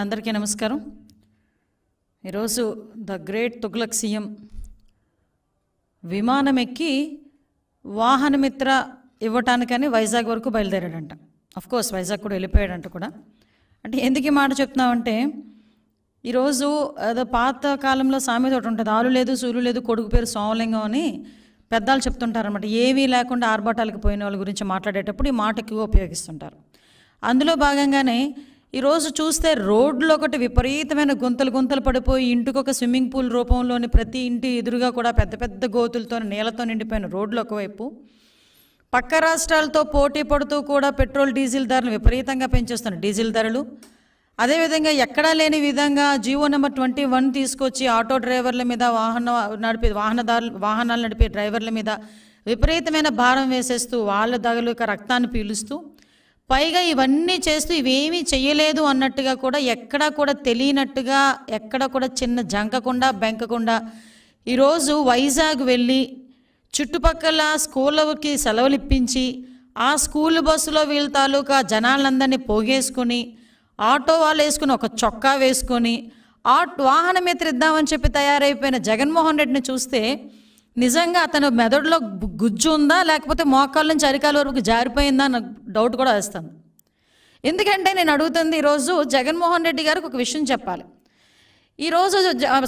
అందరికీ నమస్కారం ఈరోజు ద గ్రేట్ తుగ్లక్ సీఎం విమానం ఎక్కి వాహనమిత్ర ఇవ్వటానికని వైజాగ్ వరకు బయలుదేరాడంట కోర్స్ వైజాగ్ కూడా వెళ్ళిపోయాడంట కూడా అంటే ఎందుకు ఈ మాట చెప్తున్నామంటే ఈరోజు అదే పాత కాలంలో సామెత ఒకటి ఉంటుంది ఆలు లేదు సూర్యులు లేదు కొడుకు పేరు సోమలింగం అని పెద్దాలు చెప్తుంటారనమాట ఏమీ లేకుండా ఆర్భాటాలకు పోయిన వాళ్ళ గురించి మాట్లాడేటప్పుడు ఈ మాట ఎక్కువ ఉపయోగిస్తుంటారు అందులో భాగంగానే ఈరోజు చూస్తే రోడ్లు ఒకటి విపరీతమైన గుంతలు గుంతలు పడిపోయి ఇంటికి ఒక స్విమ్మింగ్ పూల్ రూపంలోని ప్రతి ఇంటి ఎదురుగా కూడా పెద్ద పెద్ద గోతులతో నీళ్లతో నిండిపోయిన రోడ్లు ఒకవైపు పక్క రాష్ట్రాలతో పోటీ పడుతూ కూడా పెట్రోల్ డీజిల్ ధరలు విపరీతంగా పెంచేస్తున్న డీజిల్ ధరలు అదేవిధంగా ఎక్కడా లేని విధంగా జీవో నెంబర్ ట్వంటీ వన్ తీసుకొచ్చి ఆటో డ్రైవర్ల మీద వాహన నడిపే వాహనదారులు వాహనాలు నడిపే డ్రైవర్ల మీద విపరీతమైన భారం వేసేస్తూ వాళ్ళ దగ్గర రక్తాన్ని పీలుస్తూ పైగా ఇవన్నీ చేస్తూ ఇవేమీ చేయలేదు అన్నట్టుగా కూడా ఎక్కడా కూడా తెలియనట్టుగా ఎక్కడ కూడా చిన్న జంకకుండా బెంకకుండా ఈరోజు వైజాగ్ వెళ్ళి చుట్టుపక్కల స్కూళ్ళకి సెలవులు ఇప్పించి ఆ స్కూల్ బస్సులో వీళ్ళ తాలూకా జనాలందరినీ పోగేసుకొని ఆటో వాళ్ళు వేసుకుని ఒక చొక్కా వేసుకొని ఆ వాహనం ఇద్దామని చెప్పి తయారైపోయిన జగన్మోహన్ రెడ్డిని చూస్తే నిజంగా అతను మెదడులో గుజ్జు ఉందా లేకపోతే మోకాళ్ళ నుంచి అరికాల వరకు జారిపోయిందా నాకు డౌట్ కూడా వేస్తాను ఎందుకంటే నేను అడుగుతుంది ఈరోజు జగన్మోహన్ రెడ్డి గారికి ఒక విషయం చెప్పాలి ఈరోజు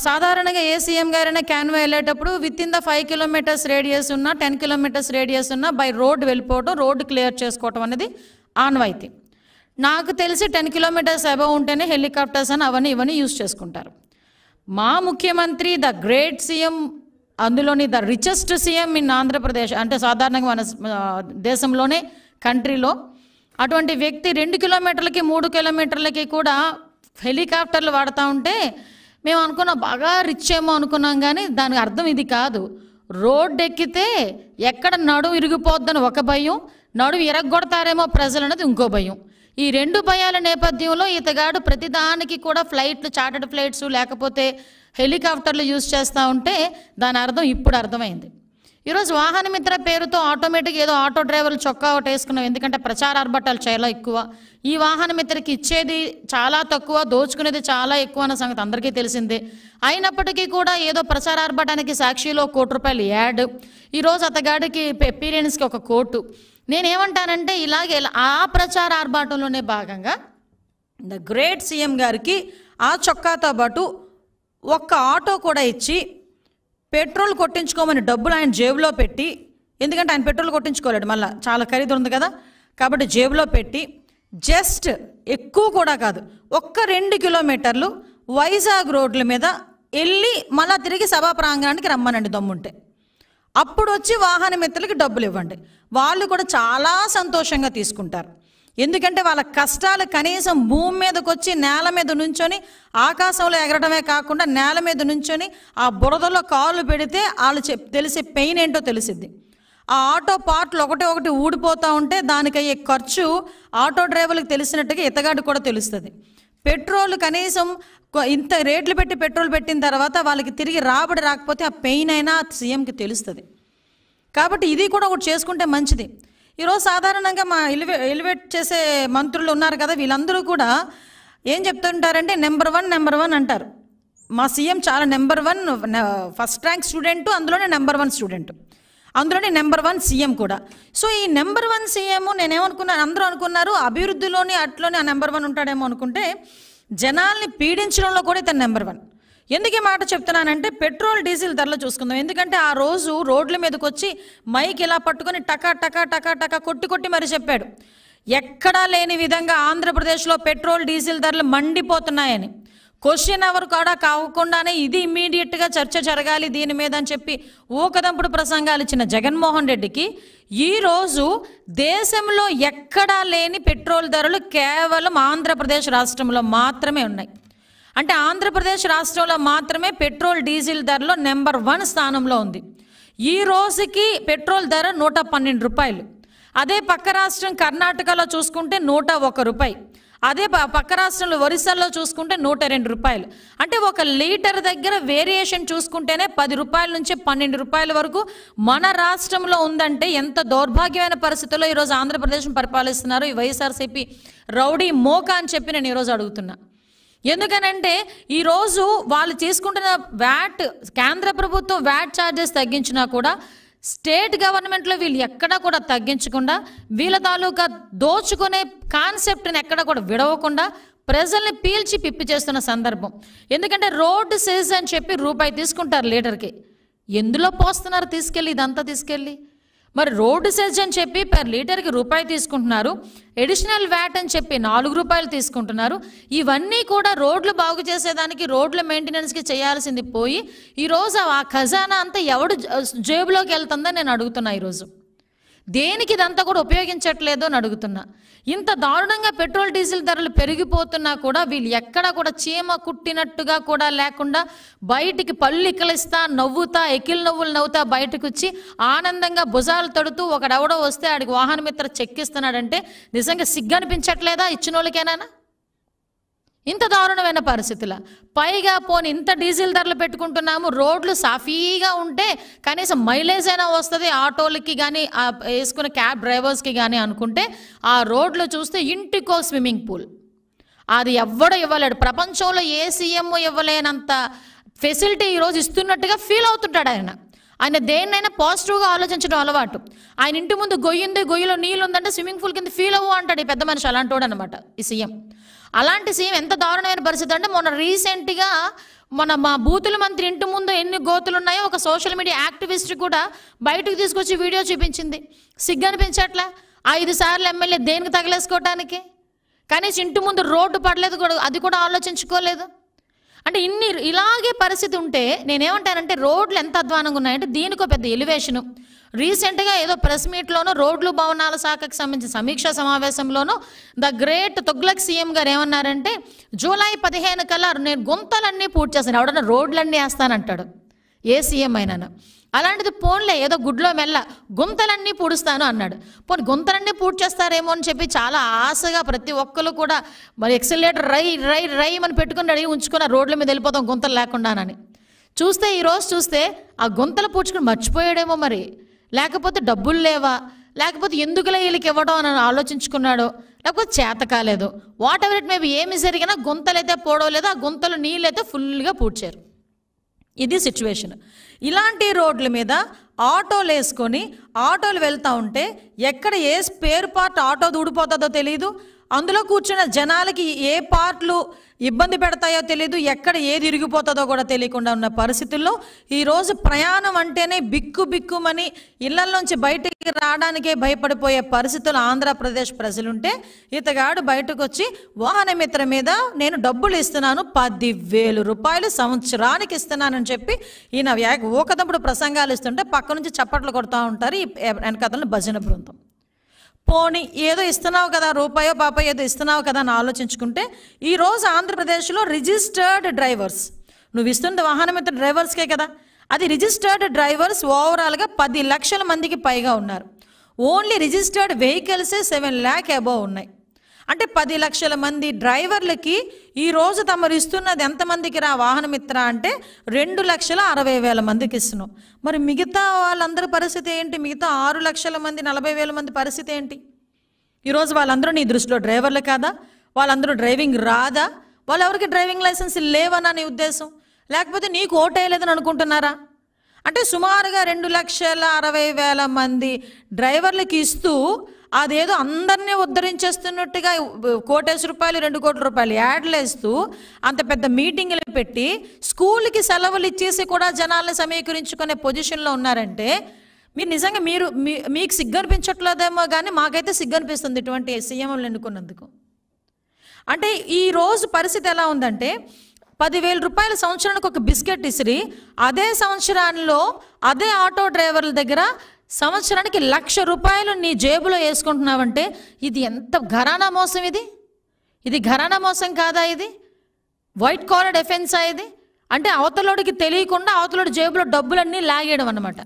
సాధారణంగా ఏ సీఎం గారైనా క్యాన్వా వెళ్ళేటప్పుడు within the five kilometres radius ఉన్న టెన్ కిలోమీటర్స్ రేడియస్ ఉన్న బై రోడ్ వెళ్ళిపోవడం రోడ్డు క్లియర్ చేసుకోవటం అనేది ఆన్వైతి నాకు తెలిసి టెన్ కిలోమీటర్స్ అబవ్ ఉంటేనే హెలికాప్టర్స్ అని అవన్నీ ఇవన్నీ యూజ్ చేసుకుంటారు మా ముఖ్యమంత్రి ద గ్రేట్ సీఎం అందులోని the richest CM in Andhra Pradesh అంటే సాధారణంగా మన దేశంలోనే కంట్రీలో అటువంటి వ్యక్తి రెండు కిలోమీటర్లకి మూడు కిలోమీటర్లకి కూడా హెలికాప్టర్లు వాడుతూ ఉంటే మేము అనుకున్నాం బాగా రిచ్ ఏమో అనుకున్నాం కానీ దానికి అర్థం ఇది కాదు రోడ్ ఎక్కితే ఎక్కడ నడుము ఇరిగిపోద్దని ఒక భయం నడుము ఇరగొడతారేమో ప్రజలు అనేది ఇంకో భయం ఈ రెండు భయాల నేపథ్యంలో ఇతగాడు ప్రతిదానికి కూడా ఫ్లైట్లు చార్టర్డ్ ఫ్లైట్స్ లేకపోతే హెలికాప్టర్లు యూజ్ చేస్తూ ఉంటే దాని అర్థం ఇప్పుడు అర్థమైంది ఈరోజు వాహనమిత్ర పేరుతో ఆటోమేటిక్ ఏదో ఆటో డ్రైవర్లు చొక్కా ఒకటి వేసుకున్నాం ఎందుకంటే ప్రచార అర్భటాలు చాలా ఎక్కువ ఈ వాహనమిత్రకి ఇచ్చేది చాలా తక్కువ దోచుకునేది చాలా ఎక్కువ అన్న సంగతి అందరికీ తెలిసిందే అయినప్పటికీ కూడా ఏదో ప్రచార అర్భటానికి సాక్షిలో కోటి రూపాయలు యాడ్ ఈరోజు అతగాడికి ఎపీరియన్స్కి ఒక కోటు నేనేమంటానంటే ఇలాగే ఆ ప్రచార ఆర్భాటంలోనే భాగంగా ద గ్రేట్ సీఎం గారికి ఆ చొక్కాతో పాటు ఒక్క ఆటో కూడా ఇచ్చి పెట్రోల్ కొట్టించుకోమని డబ్బులు ఆయన జేబులో పెట్టి ఎందుకంటే ఆయన పెట్రోల్ కొట్టించుకోలేడు మళ్ళీ చాలా ఖరీదు ఉంది కదా కాబట్టి జేబులో పెట్టి జస్ట్ ఎక్కువ కూడా కాదు ఒక్క రెండు కిలోమీటర్లు వైజాగ్ రోడ్ల మీద వెళ్ళి మళ్ళా తిరిగి సభా ప్రాంగణానికి రమ్మనండి దమ్ముంటే అప్పుడు వచ్చి వాహన మిత్రులకి డబ్బులు ఇవ్వండి వాళ్ళు కూడా చాలా సంతోషంగా తీసుకుంటారు ఎందుకంటే వాళ్ళ కష్టాలు కనీసం భూమి మీదకి వచ్చి నేల మీద నుంచొని ఆకాశంలో ఎగరడమే కాకుండా నేల మీద నుంచొని ఆ బురదలో కాళ్ళు పెడితే వాళ్ళు చెప్ తెలిసే పెయిన్ ఏంటో తెలిసిద్ది ఆ ఆటో పార్ట్లు ఒకటి ఒకటి ఊడిపోతూ ఉంటే దానికయ్యే ఖర్చు ఆటో డ్రైవర్లకు తెలిసినట్టుగా ఇతగాడు కూడా తెలుస్తుంది పెట్రోల్ కనీసం ఇంత రేట్లు పెట్టి పెట్రోల్ పెట్టిన తర్వాత వాళ్ళకి తిరిగి రాబడి రాకపోతే ఆ పెయిన్ అయినా సీఎంకి తెలుస్తుంది కాబట్టి ఇది కూడా ఒకటి చేసుకుంటే మంచిది ఈరోజు సాధారణంగా మా ఎలివే ఎలివేట్ చేసే మంత్రులు ఉన్నారు కదా వీళ్ళందరూ కూడా ఏం చెప్తుంటారంటే నెంబర్ వన్ నెంబర్ వన్ అంటారు మా సీఎం చాలా number one first rank student అందులోనే నెంబర్ వన్ స్టూడెంట్ అందులోనే నెంబర్ వన్ సీఎం కూడా సో ఈ నెంబర్ వన్ సీఎం నేనేమనుకున్నాను అందరూ అనుకున్నారు అభివృద్ధిలోని అట్లోనే ఆ నెంబర్ వన్ ఉంటాడేమో అనుకుంటే జనాల్ని పీడించడంలో కూడా ఇతను నెంబర్ వన్ ఎందుకు ఈ మాట చెప్తున్నానంటే పెట్రోల్ డీజిల్ ధరలు చూసుకుందాం ఎందుకంటే ఆ రోజు రోడ్ల మీదకి వచ్చి మైక్ ఇలా పట్టుకొని టకా టకా టకా టకా కొట్టి కొట్టి మరి చెప్పాడు ఎక్కడా లేని విధంగా ఆంధ్రప్రదేశ్లో పెట్రోల్ డీజిల్ ధరలు మండిపోతున్నాయని క్వశ్చన్ అవర్ కూడా కాకుండానే ఇది ఇమ్మీడియట్గా చర్చ జరగాలి దీని మీద అని చెప్పి ఊకదంపుడు ప్రసంగాలు ఇచ్చిన జగన్మోహన్ రెడ్డికి ఈరోజు దేశంలో ఎక్కడా లేని పెట్రోల్ ధరలు కేవలం ఆంధ్రప్రదేశ్ రాష్ట్రంలో మాత్రమే ఉన్నాయి అంటే ఆంధ్రప్రదేశ్ రాష్ట్రంలో మాత్రమే పెట్రోల్ డీజిల్ ధరలో నెంబర్ వన్ స్థానంలో ఉంది ఈ రోజుకి పెట్రోల్ ధర నూట పన్నెండు రూపాయలు అదే పక్క రాష్ట్రం కర్ణాటకలో చూసుకుంటే నూట ఒక రూపాయి అదే పక్క రాష్ట్రంలో ఒరిస్సాలో చూసుకుంటే నూట రెండు రూపాయలు అంటే ఒక లీటర్ దగ్గర వేరియేషన్ చూసుకుంటేనే పది రూపాయల నుంచి పన్నెండు రూపాయల వరకు మన రాష్ట్రంలో ఉందంటే ఎంత దౌర్భాగ్యమైన పరిస్థితుల్లో ఈరోజు ఆంధ్రప్రదేశ్ను పరిపాలిస్తున్నారు ఈ వైఎస్ఆర్సీపీ రౌడీ మోకా అని చెప్పి నేను ఈరోజు అడుగుతున్నా ఎందుకనంటే ఈరోజు వాళ్ళు తీసుకుంటున్న వ్యాట్ కేంద్ర ప్రభుత్వం వ్యాట్ ఛార్జెస్ తగ్గించినా కూడా స్టేట్ గవర్నమెంట్లో వీళ్ళు ఎక్కడ కూడా తగ్గించకుండా వీళ్ళ తాలూకా దోచుకునే కాన్సెప్ట్ని ఎక్కడ కూడా విడవకుండా ప్రజల్ని పీల్చి పిప్పి చేస్తున్న సందర్భం ఎందుకంటే రోడ్డు సెస్ అని చెప్పి రూపాయి తీసుకుంటారు లీటర్కి ఎందులో పోస్తున్నారు తీసుకెళ్ళి ఇదంతా తీసుకెళ్ళి మరి రోడ్డు సెజ్ అని చెప్పి పర్ లీటర్కి రూపాయి తీసుకుంటున్నారు ఎడిషనల్ వ్యాట్ అని చెప్పి నాలుగు రూపాయలు తీసుకుంటున్నారు ఇవన్నీ కూడా రోడ్లు బాగు చేసేదానికి రోడ్ల మెయింటెనెన్స్కి చేయాల్సింది పోయి ఈరోజు ఆ ఖజానా అంతా ఎవడు జేబులోకి వెళ్తుందని నేను అడుగుతున్నా ఈరోజు దేనికి ఇదంతా కూడా ఉపయోగించట్లేదు అని అడుగుతున్నా ఇంత దారుణంగా పెట్రోల్ డీజిల్ ధరలు పెరిగిపోతున్నా కూడా వీళ్ళు ఎక్కడా కూడా చీమ కుట్టినట్టుగా కూడా లేకుండా బయటికి పళ్ళు ఇకలిస్తా నవ్వుతా ఎకిల్ నవ్వులు నవ్వుతా బయటకు వచ్చి ఆనందంగా భుజాలు తడుతూ ఒకడెవడో వస్తే ఆడికి వాహనమిత్ర చెక్కిస్తున్నాడంటే నిజంగా సిగ్గనిపించట్లేదా అనిపించట్లేదా ఇచ్చిన వాళ్ళకేనా ఇంత దారుణమైన పరిస్థితుల పైగా పోని ఇంత డీజిల్ ధరలు పెట్టుకుంటున్నాము రోడ్లు సాఫీగా ఉంటే కనీసం మైలేజ్ అయినా వస్తుంది ఆటోలకి కానీ వేసుకున్న క్యాబ్ డ్రైవర్స్కి కానీ అనుకుంటే ఆ రోడ్లు చూస్తే ఇంటికో స్విమ్మింగ్ పూల్ అది ఎవ్వడో ఇవ్వలేడు ప్రపంచంలో ఏ సీఎం ఇవ్వలేనంత ఫెసిలిటీ ఈరోజు ఇస్తున్నట్టుగా ఫీల్ అవుతుంటాడు ఆయన ఆయన దేన్నైనా పాజిటివ్గా ఆలోచించడం అలవాటు ఆయన ఇంటి ముందు గొయ్యింది గొయ్యిలో నీళ్ళు ఉందంటే స్విమ్మింగ్ పూల్ కింద ఫీల్ అవ్వు అంటాడు ఈ పెద్ద మనిషి అలాంటి వాడు అనమాట ఈ సీఎం అలాంటి సీఎం ఎంత దారుణమైన పరిస్థితి అంటే మొన్న రీసెంట్గా మన మా బూతుల మంత్రి ఇంటి ముందు ఎన్ని గోతులు ఉన్నాయో ఒక సోషల్ మీడియా యాక్టివిస్ట్ కూడా బయటకు తీసుకొచ్చి వీడియో చూపించింది సిగ్గనిపించట్లా ఐదు సార్లు ఎమ్మెల్యే దేనికి తగిలేసుకోవటానికి కనీసం ఇంటి ముందు రోడ్డు పడలేదు కూడా అది కూడా ఆలోచించుకోలేదు అంటే ఇన్ని ఇలాగే పరిస్థితి ఉంటే నేనేమంటానంటే రోడ్లు ఎంత అధ్వానంగా ఉన్నాయంటే దీనికో పెద్ద ఎలివేషను రీసెంట్గా ఏదో ప్రెస్ మీట్లోనూ రోడ్లు భవనాల శాఖకు సంబంధించిన సమీక్షా సమావేశంలోనూ ద గ్రేట్ తొగ్లక్ సీఎం గారు ఏమన్నారంటే జూలై పదిహేను కల్లా నేను గుంతలన్నీ పూర్తి చేస్తాను ఎవడన్నా రోడ్లన్నీ వేస్తానంటాడు ఏ సీఎం అయినా అలాంటిది పోన్లే ఏదో గుడ్లో మెల్ల గుంతలన్నీ పూడుస్తాను అన్నాడు పోనీ గుంతలన్నీ పూడ్చేస్తారేమో అని చెప్పి చాలా ఆశగా ప్రతి ఒక్కరు కూడా మరి ఎక్సలేటర్ రై రై రై అని పెట్టుకుని అడిగి ఉంచుకున్న రోడ్ల మీద వెళ్ళిపోతాం గుంతలు లేకుండానని చూస్తే ఈరోజు చూస్తే ఆ గుంతలు పూడ్చుకుని మర్చిపోయాడేమో మరి లేకపోతే డబ్బులు లేవా లేకపోతే ఎందుకులే వీళ్ళకి ఇవ్వడం అని ఆలోచించుకున్నాడో లేకపోతే చేత కాలేదు వాట్ ఎవర్ ఇట్ మేబి ఏమి జరిగినా గుంతలు అయితే పోవడం లేదు ఆ గుంతలు నీళ్ళు అయితే ఫుల్గా పూడ్చారు ఇది సిచ్యువేషన్ ఇలాంటి రోడ్ల మీద ఆటోలు వేసుకొని ఆటోలు వెళ్తూ ఉంటే ఎక్కడ ఏ స్పేర్ పార్ట్ ఆటో దూడిపోతుందో తెలియదు అందులో కూర్చున్న జనాలకి ఏ పార్ట్లు ఇబ్బంది పెడతాయో తెలియదు ఎక్కడ ఏది ఇరిగిపోతుందో కూడా తెలియకుండా ఉన్న పరిస్థితుల్లో ఈరోజు ప్రయాణం అంటేనే బిక్కు బిక్కుమని ఇళ్లలోంచి బయటికి రావడానికే భయపడిపోయే పరిస్థితులు ఆంధ్రప్రదేశ్ ప్రజలుంటే ఇతగాడు బయటకు వచ్చి వాహనమిత్ర మీద నేను డబ్బులు ఇస్తున్నాను పదివేలు రూపాయలు సంవత్సరానికి ఇస్తున్నానని చెప్పి ఈయన ఊకదంపుడు ప్రసంగాలు ఇస్తుంటే పక్క నుంచి చప్పట్లు కొడుతూ ఉంటారు ఈ వెనకథలను భజన బృందం పోనీ ఏదో ఇస్తున్నావు కదా రూపాయో పాప ఏదో ఇస్తున్నావు కదా అని ఆలోచించుకుంటే ఈరోజు ఆంధ్రప్రదేశ్లో రిజిస్టర్డ్ డ్రైవర్స్ నువ్వు ఇస్తున్న వాహనం అయితే డ్రైవర్స్కే కదా అది రిజిస్టర్డ్ డ్రైవర్స్ ఓవరాల్గా పది లక్షల మందికి పైగా ఉన్నారు ఓన్లీ రిజిస్టర్డ్ వెహికల్సే సెవెన్ ల్యాక్ అబోవ్ ఉన్నాయి అంటే పది లక్షల మంది డ్రైవర్లకి ఈరోజు తమరు ఇస్తున్నది ఎంతమందికి రా వాహనమిత్ర అంటే రెండు లక్షల అరవై వేల మందికి ఇస్తున్నాం మరి మిగతా వాళ్ళందరి పరిస్థితి ఏంటి మిగతా ఆరు లక్షల మంది నలభై వేల మంది పరిస్థితి ఏంటి ఈరోజు వాళ్ళందరూ నీ దృష్టిలో డ్రైవర్లు కాదా వాళ్ళందరూ డ్రైవింగ్ రాదా వాళ్ళు ఎవరికి డ్రైవింగ్ లైసెన్స్ లేవనా నీ ఉద్దేశం లేకపోతే నీకు ఓటేయలేదని అనుకుంటున్నారా అంటే సుమారుగా రెండు లక్షల అరవై వేల మంది డ్రైవర్లకి ఇస్తూ అదేదో అందరినీ ఉద్ధరించేస్తున్నట్టుగా కోటేసి రూపాయలు రెండు కోట్ల రూపాయలు యాడ్లేస్తూ అంత పెద్ద మీటింగ్లు పెట్టి స్కూల్కి సెలవులు ఇచ్చేసి కూడా జనాల్ని సమీకరించుకునే పొజిషన్లో ఉన్నారంటే మీరు నిజంగా మీరు మీకు సిగ్గనిపించట్లేదేమో కానీ మాకైతే సిగ్గనిపిస్తుంది ఇటువంటి సీఎంలు ఎన్నుకున్నందుకు అంటే ఈ రోజు పరిస్థితి ఎలా ఉందంటే పదివేల రూపాయల సంవత్సరానికి ఒక బిస్కెట్ ఇసిరి అదే సంవత్సరాల్లో అదే ఆటో డ్రైవర్ల దగ్గర సంవత్సరానికి లక్ష రూపాయలు నీ జేబులో వేసుకుంటున్నావంటే ఇది ఎంత ఘరానా మోసం ఇది ఇది ఘరానా మోసం కాదా ఇది వైట్ కాలర్ డిఫెన్సా ఇది అంటే అవతలోడికి తెలియకుండా అవతలోడి జేబులో డబ్బులన్నీ లాగేయడం అనమాట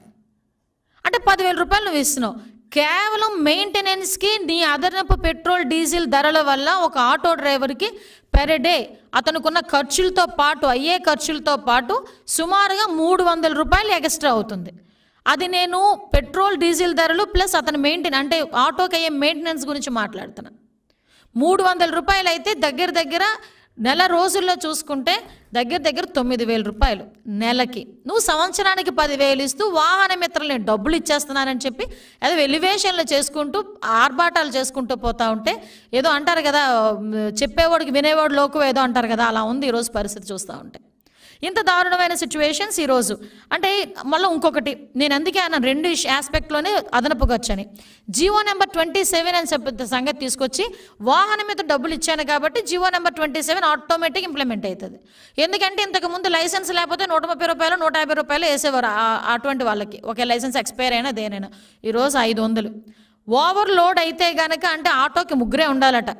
అంటే పదివేల రూపాయలు నువ్వు ఇస్తున్నావు కేవలం మెయింటెనెన్స్కి నీ అదనపు పెట్రోల్ డీజిల్ ధరల వల్ల ఒక ఆటో డ్రైవర్కి పెర్ డే అతనుకున్న ఖర్చులతో పాటు అయ్యే ఖర్చులతో పాటు సుమారుగా మూడు వందల రూపాయలు ఎక్స్ట్రా అవుతుంది అది నేను పెట్రోల్ డీజిల్ ధరలు ప్లస్ అతను మెయింటెన్ అంటే ఆటోకి అయ్యే మెయింటెనెన్స్ గురించి మాట్లాడుతున్నాను మూడు వందల రూపాయలు అయితే దగ్గర దగ్గర నెల రోజుల్లో చూసుకుంటే దగ్గర దగ్గర తొమ్మిది వేల రూపాయలు నెలకి నువ్వు సంవత్సరానికి పదివేలు ఇస్తూ వాహన మిత్రులు నేను డబ్బులు ఇచ్చేస్తున్నానని చెప్పి ఏదో ఎలివేషన్లు చేసుకుంటూ ఆర్భాటాలు చేసుకుంటూ పోతా ఉంటే ఏదో అంటారు కదా చెప్పేవాడికి వినేవాడు లోకు ఏదో అంటారు కదా అలా ఉంది ఈరోజు పరిస్థితి చూస్తూ ఉంటే ఇంత దారుణమైన సిచ్యువేషన్స్ ఈరోజు అంటే మళ్ళీ ఇంకొకటి నేను అందుకే ఆయన రెండు ఆస్పెక్ట్లోనే అదనపుకొచ్చని వచ్చాను నెంబర్ ట్వంటీ సెవెన్ అని చెప్పి సంగతి తీసుకొచ్చి వాహనం మీద డబ్బులు ఇచ్చాను కాబట్టి G O number twenty seven automatic implement అవుతుంది ఎందుకంటే ఇంతకు ముందు లైసెన్స్ లేకపోతే నూట ముప్పై రూపాయలు నూట యాభై రూపాయలు వేసేవారు అటువంటి వాళ్ళకి ఒకే లైసెన్స్ ఎక్స్పైర్ అయినా దేనైనా ఈరోజు ఐదు వందలు ఓవర్లోడ్ అయితే కనుక అంటే ఆటోకి ముగ్గురే ఉండాలట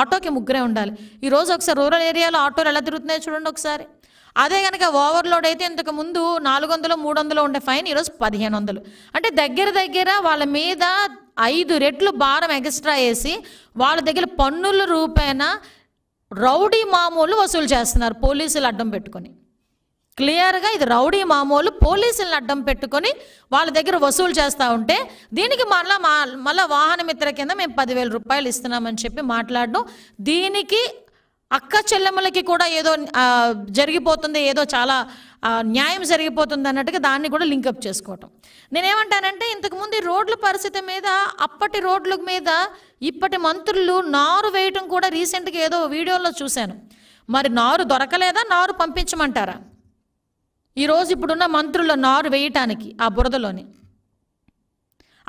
ఆటోకి ముగ్గురే ఉండాలి ఈరోజు ఒకసారి రూరల్ ఏరియాలో ఆటోలు ఎలా తిరుగుతున్నాయో చూడండి ఒకసారి అదే కనుక ఓవర్లోడ్ అయితే ఇంతకు ముందు నాలుగు వందలు మూడు వందలు ఉండే ఫైన్ ఈరోజు పదిహేను వందలు అంటే దగ్గర దగ్గర వాళ్ళ మీద ఐదు రెట్లు భారం ఎక్స్ట్రా వేసి వాళ్ళ దగ్గర పన్నుల రూపేణ రౌడీ మామూలు వసూలు చేస్తున్నారు పోలీసులు అడ్డం పెట్టుకొని క్లియర్గా ఇది రౌడీ మామూలు పోలీసులను అడ్డం పెట్టుకొని వాళ్ళ దగ్గర వసూలు చేస్తూ ఉంటే దీనికి మళ్ళీ మా మళ్ళీ వాహన మిత్ర కింద మేము పదివేల రూపాయలు ఇస్తున్నామని చెప్పి మాట్లాడడం దీనికి చెల్లెమ్మలకి కూడా ఏదో జరిగిపోతుంది ఏదో చాలా న్యాయం జరిగిపోతుంది అన్నట్టుగా దాన్ని కూడా లింకప్ చేసుకోవటం నేనేమంటానంటే ఇంతకుముందు రోడ్ల పరిస్థితి మీద అప్పటి రోడ్ల మీద ఇప్పటి మంత్రులు నారు వేయటం కూడా రీసెంట్గా ఏదో వీడియోలో చూశాను మరి నారు దొరకలేదా నారు పంపించమంటారా ఈరోజు ఇప్పుడున్న మంత్రుల్లో నారు వేయటానికి ఆ బురదలోని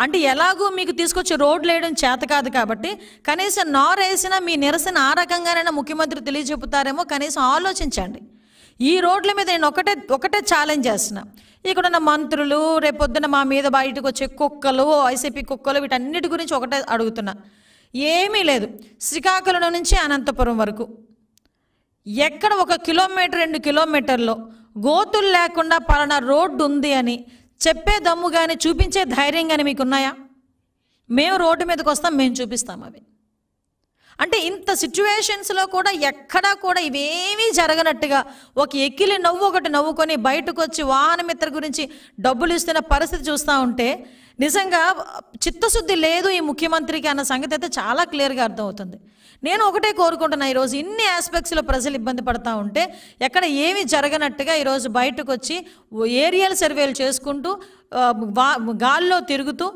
అంటే ఎలాగూ మీకు తీసుకొచ్చి రోడ్లు వేయడం చేత కాదు కాబట్టి కనీసం నారేసినా మీ నిరసన ఆ రకంగానైనా ముఖ్యమంత్రి తెలియజెపుతారేమో కనీసం ఆలోచించండి ఈ రోడ్ల మీద నేను ఒకటే ఒకటే ఛాలెంజ్ చేస్తున్నా ఉన్న మంత్రులు రేపొద్దున మా మీద బయటకు వచ్చే కుక్కలు వైసీపీ కుక్కలు వీటన్నిటి గురించి ఒకటే అడుగుతున్నా ఏమీ లేదు శ్రీకాకుళం నుంచి అనంతపురం వరకు ఎక్కడ ఒక కిలోమీటర్ రెండు కిలోమీటర్లో గోతులు లేకుండా పలానా రోడ్డు ఉంది అని చెప్పే దమ్ము కానీ చూపించే ధైర్యం కానీ మీకున్నాయా మేము రోడ్డు మీదకి వస్తాం మేము చూపిస్తాం అవి అంటే ఇంత సిచ్యువేషన్స్లో కూడా ఎక్కడా కూడా ఇవేమీ జరగనట్టుగా ఒక ఎక్కిలి నవ్వు ఒకటి నవ్వుకొని బయటకు వచ్చి వాహనమిత్ర గురించి డబ్బులు ఇస్తున్న పరిస్థితి చూస్తూ ఉంటే నిజంగా చిత్తశుద్ధి లేదు ఈ ముఖ్యమంత్రికి అన్న సంగతి అయితే చాలా క్లియర్గా అర్థమవుతుంది నేను ఒకటే కోరుకుంటున్నా ఈరోజు ఇన్ని ఆస్పెక్ట్స్లో ప్రజలు ఇబ్బంది పడతా ఉంటే ఎక్కడ ఏమి జరగనట్టుగా ఈరోజు బయటకు వచ్చి ఏరియల్ సర్వేలు చేసుకుంటూ గాల్లో తిరుగుతూ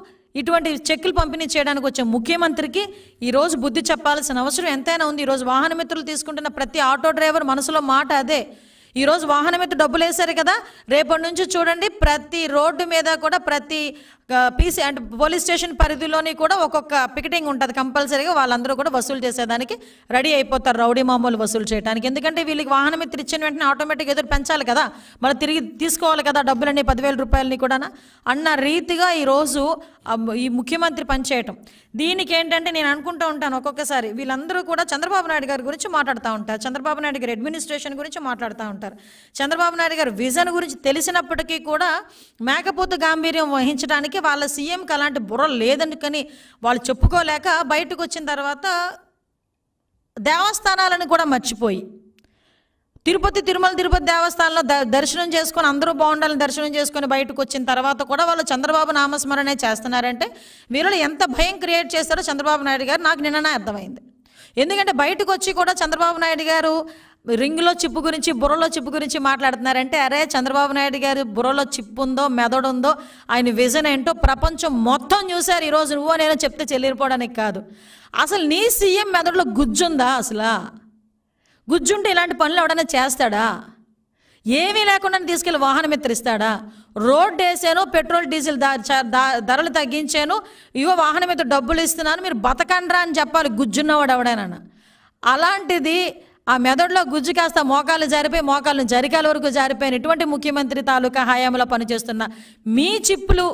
ఇటువంటి చెక్కులు పంపిణీ చేయడానికి వచ్చే ముఖ్యమంత్రికి ఈరోజు బుద్ధి చెప్పాల్సిన అవసరం ఎంతైనా ఉంది ఈరోజు వాహనమిత్రులు తీసుకుంటున్న ప్రతి ఆటో డ్రైవర్ మనసులో మాట అదే ఈరోజు వాహనం మీద డబ్బులు వేశారు కదా రేపటి నుంచి చూడండి ప్రతి రోడ్డు మీద కూడా ప్రతి పీసీ అంటే పోలీస్ స్టేషన్ పరిధిలోని కూడా ఒక్కొక్క పికెటింగ్ ఉంటుంది కంపల్సరీగా వాళ్ళందరూ కూడా వసూలు చేసేదానికి రెడీ అయిపోతారు రౌడీ మామూలు వసూలు చేయడానికి ఎందుకంటే వీళ్ళకి వాహనం ఎత్తి ఇచ్చిన వెంటనే ఆటోమేటిక్గా ఎదురు పెంచాలి కదా మరి తిరిగి తీసుకోవాలి కదా డబ్బులన్నీ పదివేల రూపాయలని కూడా అన్న రీతిగా ఈరోజు ఈ ముఖ్యమంత్రి పనిచేయటం దీనికి ఏంటంటే నేను అనుకుంటూ ఉంటాను ఒక్కొక్కసారి వీళ్ళందరూ కూడా చంద్రబాబు నాయుడు గారి గురించి మాట్లాడుతూ ఉంటారు చంద్రబాబు నాయుడు గారి అడ్మినిస్ట్రేషన్ గురించి మాట్లాడుతూ ఉంటారు చంద్రబాబు నాయుడు గారి విజన్ గురించి తెలిసినప్పటికీ కూడా మేకపోతు గాంభీర్యం వహించడానికి అందుకే వాళ్ళ సీఎంకి అలాంటి బుర్ర లేదనుకని వాళ్ళు చెప్పుకోలేక బయటకు వచ్చిన తర్వాత దేవస్థానాలను కూడా మర్చిపోయి తిరుపతి తిరుమల తిరుపతి దేవస్థానంలో దర్శనం చేసుకొని అందరూ బాగుండాలని దర్శనం చేసుకొని బయటకు వచ్చిన తర్వాత కూడా వాళ్ళు చంద్రబాబు నామస్మరణే చేస్తున్నారంటే వీళ్ళు ఎంత భయం క్రియేట్ చేస్తారో చంద్రబాబు నాయుడు గారు నాకు నిన్ననే అర్థమైంది ఎందుకంటే బయటకు వచ్చి కూడా చంద్రబాబు నాయుడు గారు రింగ్లో చిప్పు గురించి బుర్రలో చిప్పు గురించి మాట్లాడుతున్నారంటే అరే చంద్రబాబు నాయుడు గారి బుర్రలో చిప్పు ఉందో మెదడు ఉందో ఆయన విజన్ ఏంటో ప్రపంచం మొత్తం చూశారు ఈరోజు నువ్వు నేను చెప్తే చెల్లిరిపోవడానికి కాదు అసలు నీ సీఎం మెదడులో గుజ్జుందా అసలు గుజ్జుంటే ఇలాంటి పనులు ఎవడైనా చేస్తాడా ఏమీ లేకుండా తీసుకెళ్ళి వాహనం ఎత్తరిస్తాడా రోడ్డు వేసాను పెట్రోల్ డీజిల్ ధరలు తగ్గించాను ఇవో వాహనం మీద డబ్బులు ఇస్తున్నాను మీరు బతకండ్రా అని చెప్పాలి గుజ్జున్నవాడు ఎవడైనా అలాంటిది ఆ మెదడులో గుజ్జు కాస్త మోకాలు జారిపోయి మోకాలను జరికాల వరకు జారిపోయిన ఇటువంటి ముఖ్యమంత్రి తాలూకా హయాంలో పనిచేస్తున్న మీ చిప్పులు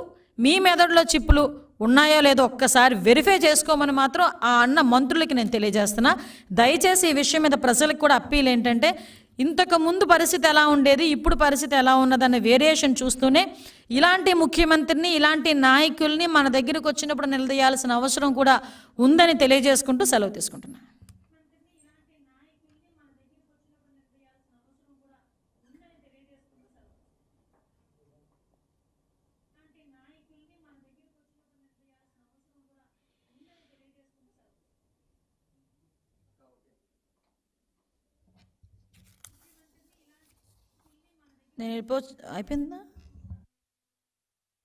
మీ మెదడులో చిప్పులు ఉన్నాయో లేదో ఒక్కసారి వెరిఫై చేసుకోమని మాత్రం ఆ అన్న మంత్రులకి నేను తెలియజేస్తున్నా దయచేసి ఈ విషయం మీద ప్రజలకు కూడా అప్పీల్ ఏంటంటే ఇంతకు ముందు పరిస్థితి ఎలా ఉండేది ఇప్పుడు పరిస్థితి ఎలా ఉన్నదన్న వేరియేషన్ చూస్తూనే ఇలాంటి ముఖ్యమంత్రిని ఇలాంటి నాయకుల్ని మన దగ్గరకు వచ్చినప్పుడు నిలదీయాల్సిన అవసరం కూడా ఉందని తెలియజేసుకుంటూ సెలవు తీసుకుంటున్నాను నేను వెళ్ళిపోవచ్చు అయిపోయిందా